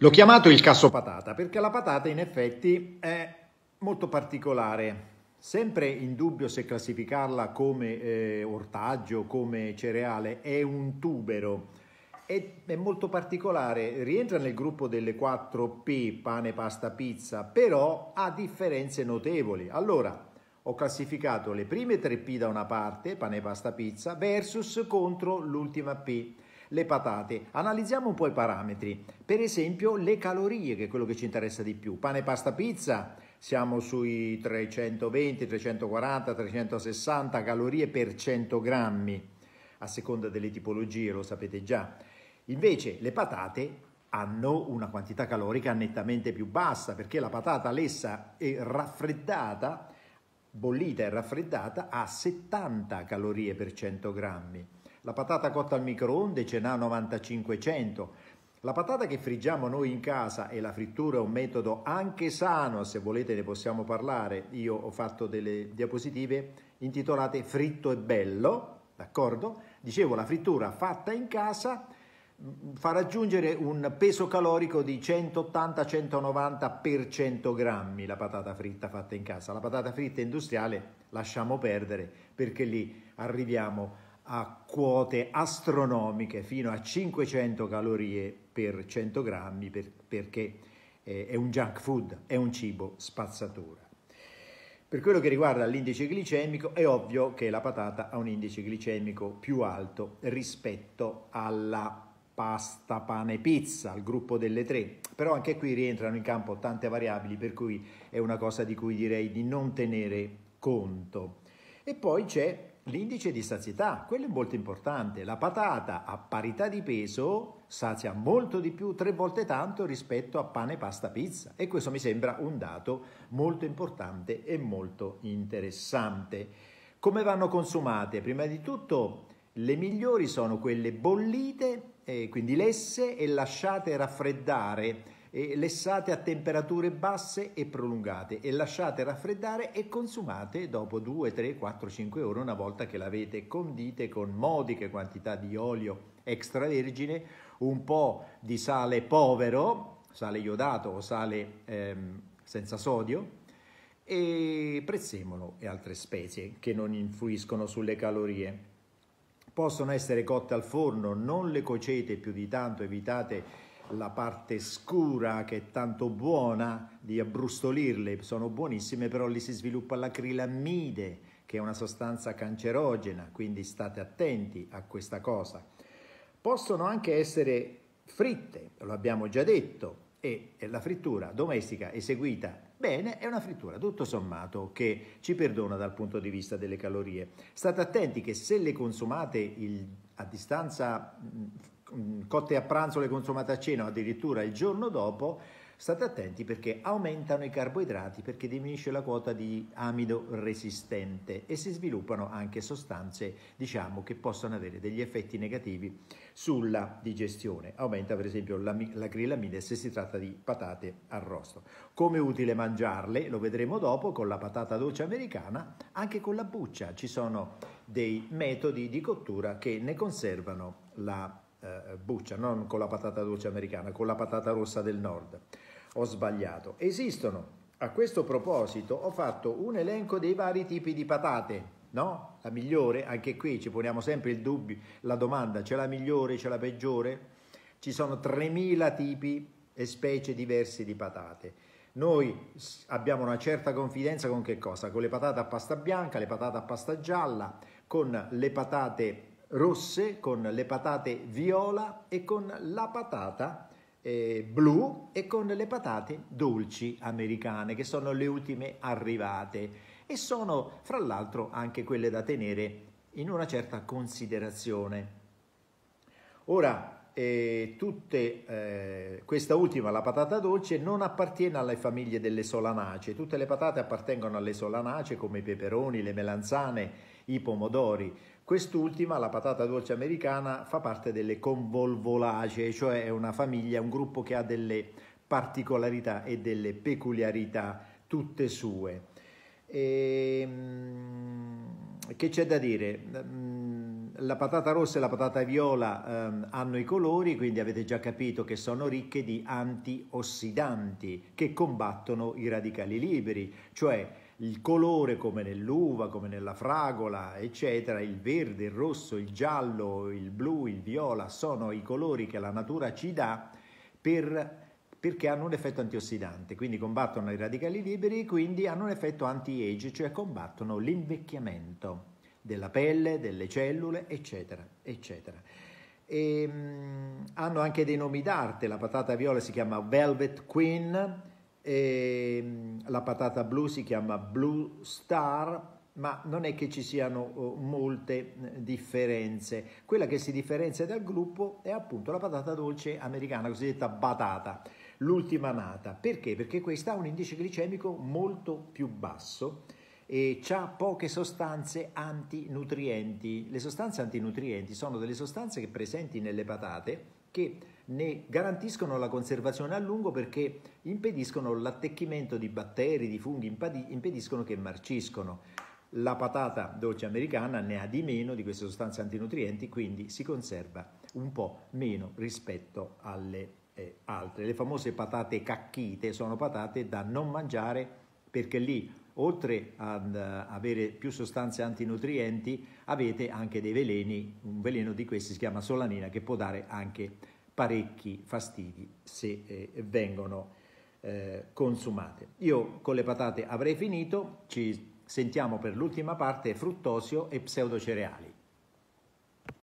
L'ho chiamato il casso patata perché la patata in effetti è molto particolare, sempre in dubbio se classificarla come eh, ortaggio, come cereale, è un tubero, è, è molto particolare, rientra nel gruppo delle 4 P, pane, pasta, pizza, però ha differenze notevoli. Allora, ho classificato le prime 3 P da una parte, pane, pasta, pizza, versus contro l'ultima P le patate. Analizziamo un po' i parametri, per esempio le calorie, che è quello che ci interessa di più. Pane, pasta, pizza, siamo sui 320, 340, 360 calorie per 100 grammi, a seconda delle tipologie, lo sapete già. Invece le patate hanno una quantità calorica nettamente più bassa perché la patata lessa e raffreddata, bollita e raffreddata, ha 70 calorie per 100 grammi la patata cotta al microonde ce n'ha 9500. La patata che friggiamo noi in casa e la frittura è un metodo anche sano, se volete ne possiamo parlare. Io ho fatto delle diapositive intitolate Fritto e bello, d'accordo? Dicevo la frittura fatta in casa mm, fa raggiungere un peso calorico di 180-190 per 100 grammi la patata fritta fatta in casa. La patata fritta industriale lasciamo perdere perché lì arriviamo a a quote astronomiche fino a 500 calorie per 100 grammi per, perché eh, è un junk food, è un cibo spazzatura. Per quello che riguarda l'indice glicemico è ovvio che la patata ha un indice glicemico più alto rispetto alla pasta, pane, pizza, al gruppo delle tre. Però anche qui rientrano in campo tante variabili, per cui è una cosa di cui direi di non tenere conto. E poi c'è L'indice di sazietà, quello è molto importante. La patata a parità di peso sazia molto di più, tre volte tanto rispetto a pane, pasta, pizza. E questo mi sembra un dato molto importante e molto interessante. Come vanno consumate? Prima di tutto le migliori sono quelle bollite, eh, quindi lesse, e lasciate raffreddare lessate a temperature basse e prolungate e lasciate raffreddare e consumate dopo 2, 3, 4, 5 ore una volta che l'avete condite con modiche quantità di olio extravergine, un po' di sale povero, sale iodato o sale ehm, senza sodio, e prezzemolo e altre spezie che non influiscono sulle calorie. Possono essere cotte al forno, non le cocete più di tanto, evitate la parte scura che è tanto buona di abbrustolirle, sono buonissime, però lì si sviluppa l'acrilamide che è una sostanza cancerogena, quindi state attenti a questa cosa. Possono anche essere fritte, lo abbiamo già detto, e la frittura domestica eseguita bene è una frittura tutto sommato che ci perdona dal punto di vista delle calorie. State attenti che se le consumate il, a distanza cotte a pranzo le consumate a cena o addirittura il giorno dopo, state attenti perché aumentano i carboidrati perché diminuisce la quota di amido resistente e si sviluppano anche sostanze diciamo, che possono avere degli effetti negativi sulla digestione aumenta per esempio l'acrilamide se si tratta di patate arrosto come è utile mangiarle lo vedremo dopo con la patata dolce americana anche con la buccia ci sono dei metodi di cottura che ne conservano la eh, eh, buccia, non con la patata dolce americana, con la patata rossa del nord. Ho sbagliato. Esistono. A questo proposito ho fatto un elenco dei vari tipi di patate. No? La migliore, anche qui ci poniamo sempre il dubbio, la domanda, c'è la migliore, c'è la peggiore? Ci sono 3.000 tipi e specie diverse di patate noi abbiamo una certa confidenza con che cosa? Con le patate a pasta bianca, le patate a pasta gialla, con le patate rosse, con le patate viola e con la patata eh, blu e con le patate dolci americane che sono le ultime arrivate e sono fra l'altro anche quelle da tenere in una certa considerazione. Ora, eh, tutte, eh, questa ultima, la patata dolce, non appartiene alle famiglie delle solanacee. Tutte le patate appartengono alle solanacee come i peperoni, le melanzane, i pomodori. Quest'ultima, la patata dolce americana, fa parte delle convolvolacee, cioè è una famiglia, un gruppo che ha delle particolarità e delle peculiarità tutte sue. E, ehm, che c'è da dire? Ehm, la patata rossa e la patata viola ehm, hanno i colori, quindi avete già capito che sono ricche di antiossidanti che combattono i radicali liberi, cioè il colore come nell'uva, come nella fragola, eccetera, il verde, il rosso, il giallo, il blu, il viola, sono i colori che la natura ci dà per perché hanno un effetto antiossidante, quindi combattono i radicali liberi e quindi hanno un effetto anti-age, cioè combattono l'invecchiamento della pelle, delle cellule, eccetera, eccetera. E, ehm, mh, hanno anche dei nomi d'arte, la patata viola si chiama Velvet Queen, e, ehm, la patata blu si chiama Blue Star, ma non è che ci siano eh, molte eh, differenze. Quella che si differenzia dal gruppo è appunto la patata dolce americana, cosiddetta batata, l'ultima nata. Perché? Perché questa ha un indice glicemico molto più basso e ha poche sostanze antinutrienti. Le sostanze antinutrienti sono delle sostanze che presenti nelle patate che ne garantiscono la conservazione a lungo perché impediscono l'attecchimento di batteri, di funghi, impediscono che marciscono. La patata dolce americana ne ha di meno di queste sostanze antinutrienti, quindi si conserva un po' meno rispetto alle eh, altre. Le famose patate cacchite sono patate da non mangiare perché lì oltre ad eh, avere più sostanze antinutrienti, avete anche dei veleni, un veleno di questi si chiama solanina che può dare anche parecchi fastidi se eh, vengono eh, consumate. Io con le patate avrei finito, ci sentiamo per l'ultima parte, fruttosio e pseudocereali.